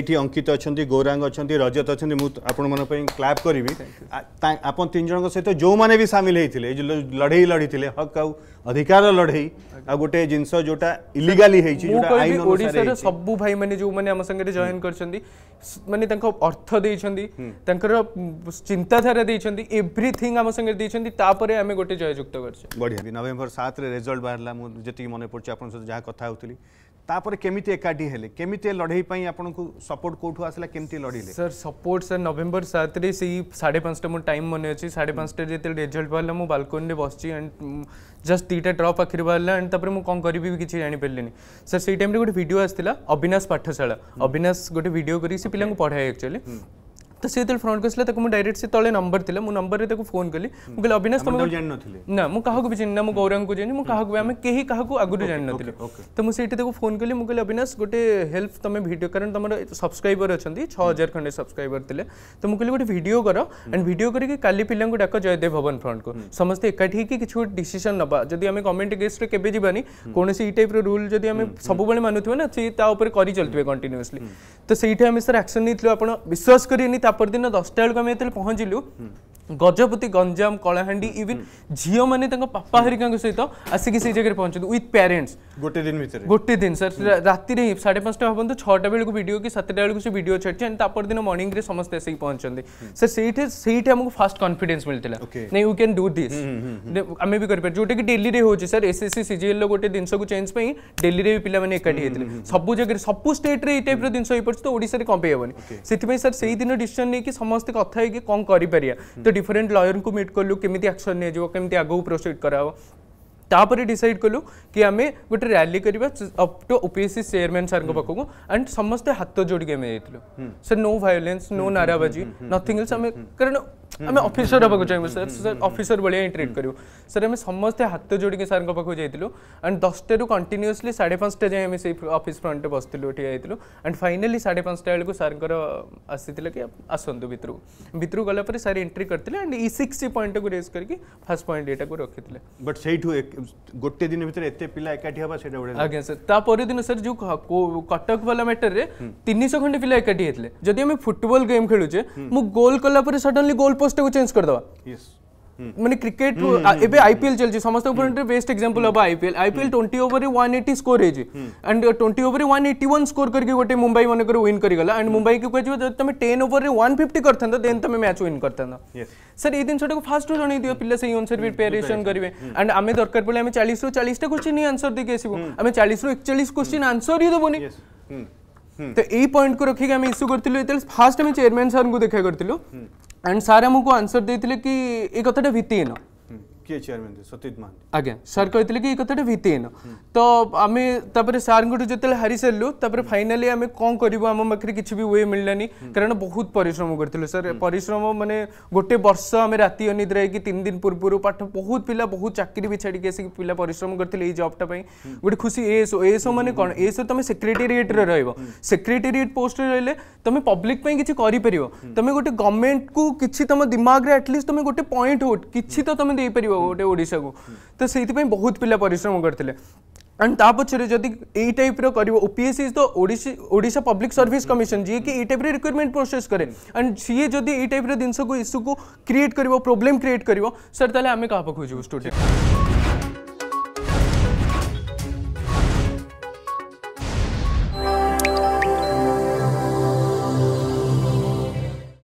ये अंकित अच्छा गौरांग अच्छा रजत अच्छा मुझे क्लाप करी आप तीन जन सहित जो मैंने भी सामिल होते लड़े लड़ी थे हक आउ अधिकार लड़े आ गोटे जिन जो इलिगाली सब भाई मैंने जो मैंने जयन कर मानते अर्थ दे चिंताधारा देखते एव्रीथिंग आम संगे देते आम गोटे जयजुक्त कर नवेम्बर सतरे रेजल्ट बाहर मुझे जी मन पड़े आप जहाँ कथी তাপরে কেমিতি একাঠি হলে কেমিতি লড়াই পাই আপনার সপোর্ট কোঠু আসলে কেমিতি লড়াইলে স্যার সপোর্ট স্যার নভেম্বর সাতরে সেই সাড়ে পাঁচটা মো টাইম মনে অছি সাড়ে পাঁচটার যেতে রেজল্ট বাহারা মু বালকোনি বসছি আন্ড জস্ট দুইটা ড্রপ আখিরে বাহারা আন্ড তাপরে মু কম করিবি বি কিছু জানি পারলিনি স্যার সেই টাইমরে গোটে ভিডিও আসছিলা অবিনাশ পাঠশালা অবিনাশ গোটে ভিডিও করি সে পিলাঙ্কু পড়ায় একচুয়ালি तो सी जो फ्रंट कर डायरेक्ट से तेज नंबर थी मुझ नंबर में फोन कली कह अविनाश तुम जान ना मुझे को भी चीन ना गौरांग को चीन मुझे भी आम कहीं क्या आगे तो जान नी तो मुझे फोन कली मुझे अविनाश गोटे हेल्प तुम भिड कारण तुम सब्सक्राइबर अच्छा छह हजार खंडे सब्सक्राइबर थे तो मुझे गोटे भिड कर एंड भिड करके का पिला डाक जयदेव भवन फ्रंट को हम्म। समस्त एकाठी की किसी गोटे डिशन ना जब आम गवर्नमेंट गेस्ट के कौन से टाइप रूल जब सब मानु ना सीता कंटिन्यूसली तो सही सर आक्शन नहीं थोड़ा विश्वास करेंगे तापर दिन दसटा बेलू आम पहुँचलु हम्म। गजपति गंजाम कलाहां इवन झीओ मैंने पापा हरिका सहित आसिक पहुंचे विथ पेरेन्ट्स गोटे दिन भितर गोटे दिन सर रात साढ़े पांचटा हम तो छःटा बेलू भिड कि सतटा बेलू भिड छाड़ दिन मर्णिंग में समस्त आसिक पहुंचे सर से फास्ट कन्फिडेन्स मिलता नहीं यू कैन डू दिस आम भी कर जो डेली हो sir S S C CGL रोटे जिन चेंज पर डेली भी पाने एकाठी होते सब जगह सब स्टेट रही टाइप रिन तो ओडे कमे से सर से डिशन नहीं कि समस्त कथ कौन कर ଡିଫରେଣ୍ଟ ଲୟରଙ୍କୁ ମିଟ୍ କଲୁ କେମିତି ଆକ୍ସନ୍ ନିଆଯିବ କେମିତି ଆଗକୁ ପ୍ରୋସିଡ଼ କରାହେବ ତାପରେ ଡିସାଇଡ୍ କଲୁ କି ଆମେ ଗୋଟେ ର୍ୟାଲି କରିବା ଅପ୍ ଟୁ ଓପିଏସ୍ସି ଚେୟାରମ୍ୟାନ୍ ସାର୍ଙ୍କ ପାଖକୁ ଆଣ୍ଡ ସମସ୍ତେ ହାତ ଯୋଡ଼ିକି ଆମେ ଯାଇଥିଲୁ ସେ ନୋ ଭାୟୋଲେନ୍ସ ନୋ ନାରାବାଜି ନଥିଂ ଏଲ୍ସ ଆମେ କାରଣ आम अफिसर हाँको चाहौँ सर सर अफिसर भाइ ट्रिट गरौँ सर आम समस्तै हात जोडिक सारको पाखु जाइलु एन्ड दसटु कन्टिन्युसली साढे पाँचटा जाएँ आम सही अफिस फ्रन्टे बसिलु ठिया होइलु एन्ड फाइनाली साढे पाँचटा बेलुक सारको आसिला कि आसन्तु भित्रु भित्रु गलापर सार एन्ट्री गरिदिले एन्ड इ सिक्स पॉइंट को रेज करके फास्ट पॉइंट एटा को रखिथिले बट सेठु गोटे दिन भर एते पिला एकाठी हबा सेटा सर ता दिन सर जो कटक वाला मैटर रे 300 खंडे पिला एकाठी हेतले जदि हम गेम खेलुचे मु गोल कला सडनली गोल ପୋଷ୍ଟ ଟାକୁ ଚେଞ୍ଜ କରିଦେବା ମାନେ କ୍ରିକେଟ ଏବେ ଆଇପିଏଲ ଚାଲିଛି ସମସ୍ତଙ୍କ ଉପରେ ବେଷ୍ଟ ଏକ୍ସାମ୍ପଲ ହବ ଆଇପିଏଲ ଆଇପିଏଲ ଟ୍ୱେଣ୍ଟି ଓଭରରେ ୱାନ୍ ଏଇଟି ସ୍କୋର ହେଇଛି ଆଣ୍ଡ ଟ୍ୱେଣ୍ଟି ଓଭରରେ ୱାନ୍ ଏଇଟି ୱାନ୍ ସ୍କୋର କରିକି ଗୋଟେ ମୁମ୍ବାଇ ମନେକର ୱିନ୍ କରିଗଲା ଆଣ୍ଡ ମୁମ୍ବାଇକୁ କୁହାଯିବ ଯଦି ତମେ ଟେନ୍ ଓଭରରେ ୱାନ୍ ଫିଫ୍ଟି କରିଥାନ୍ତ ଦେନ୍ ତମେ ମ୍ୟାଚ୍ ୱିନ୍ କରିଥାନ୍ତ ସାର୍ ଏଇ ଜିନିଷଟାକୁ ଫାଷ୍ଟରୁ ଜଣେଇ ଦିଅ ପିଲା ସେଇ ଅନୁସାରେ ପ୍ରିପାରେସନ୍ କରିବେ ଆଣ୍ଡ ଆମେ ଦରକାର ପଡ଼ିଲେ ଆମେ ଚାଳିଶରୁ ଚାଳିଶଟା କ୍ୱେଶ୍ଚିନ୍ ହିଁ ଆନ୍ସର ଦେଇକି ଆସିବୁ ଆମେ ଚାଳିଶରୁ ଏକଚାଳିଶ କ୍ୱେଶ୍ଚିନ୍ ଆନ୍ସର ହିଁ ଦେବୁନି तो यही पॉइंट को रखिक आम इश्यू करूँ फास्ट आम चेयरमैन सार को देखा करूँ અનસારેમુકો આન્સર દેતલે કે એક કતડ વિતીને के सर कहते कि कथा भित्तीन तो आम जो हारी सारू फाइनाली कौन करम पाखे किसी भी वे मिललानी सर परिश्रम मानने गोटे वर्ष रात अनिद्रा तीन दिन पूर्व पाठ बहुत पिला बहुत चाक्री भी छाड़ी आसिक पिला परिश्रम करते जब्टा गोटे खुशी एएसओ एएसओ मैंने कौन एएसओ तुम सेक्रेटेट रेक्रेटेट पोस्ट रे तुम पब्लिक किसी करमें गोटे गवर्नमेंट को किसी तुम दिमाग में आटलिस्ट तुम गोटे पॉइंट हो किसी तो तुम दे पार गोटे ओडिशा को तो से बहुत पिला परिश्रम करते एंड ता पचरे जदि ए टाइप रो OPSC is the public service commission जे कि टाइप रे प्रोसेस कै एंड सीए जदि ए टाइप रे दिनसो को क्रिएट कर प्रॉब्लम क्रिएट करबो सर तले हमें कहां स्टूडेंट